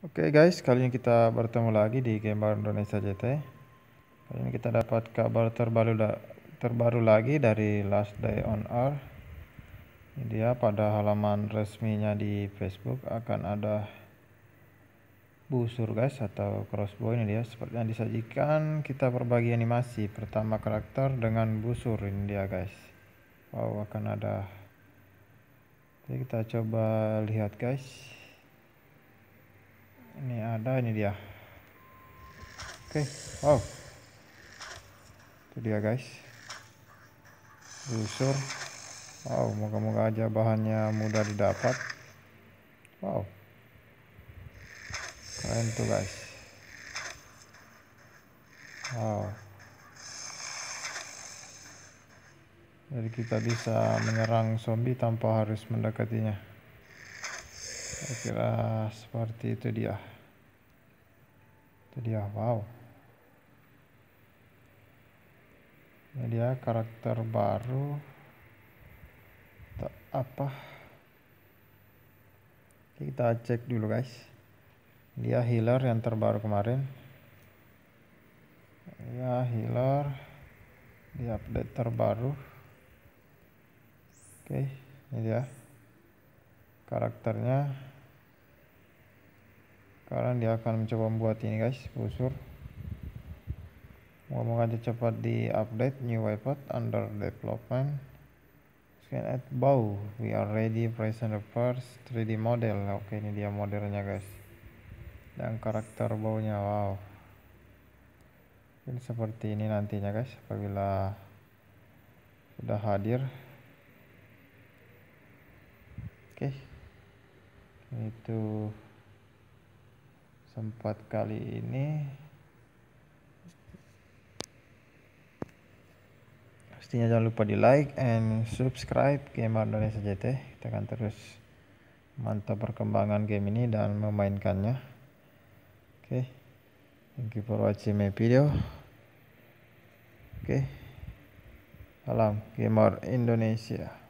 Oke okay guys, kali ini kita bertemu lagi di Gambar Indonesia JT. Kali ini kita dapat kabar terbaru terbaru lagi dari Last Day on Earth. Ini dia pada halaman resminya di Facebook akan ada busur guys atau crossbow ini dia seperti yang disajikan kita berbagi animasi pertama karakter dengan busur ini dia guys. Wow, akan ada. Jadi kita coba lihat guys ini ada ini dia oke okay. wow itu dia guys busur wow moga-moga aja bahannya mudah didapat wow keren tuh guys wow jadi kita bisa menyerang zombie tanpa harus mendekatinya saya kira seperti itu dia itu dia wow ini dia karakter baru apa Oke, kita cek dulu guys dia healer yang terbaru kemarin ya healer di update terbaru oke ini dia karakternya sekarang dia akan mencoba membuat ini guys busur ngomong aja cepat di update new iPad under development scan at bow we are ready present the first 3D model oke ini dia modelnya guys dan karakter baunya wow ini seperti ini nantinya guys apabila sudah hadir oke itu tempat kali ini pastinya jangan lupa di like and subscribe gamer Indonesia JT kita akan terus mantap perkembangan game ini dan memainkannya oke okay. thank you for watching my video oke okay. salam gamer Indonesia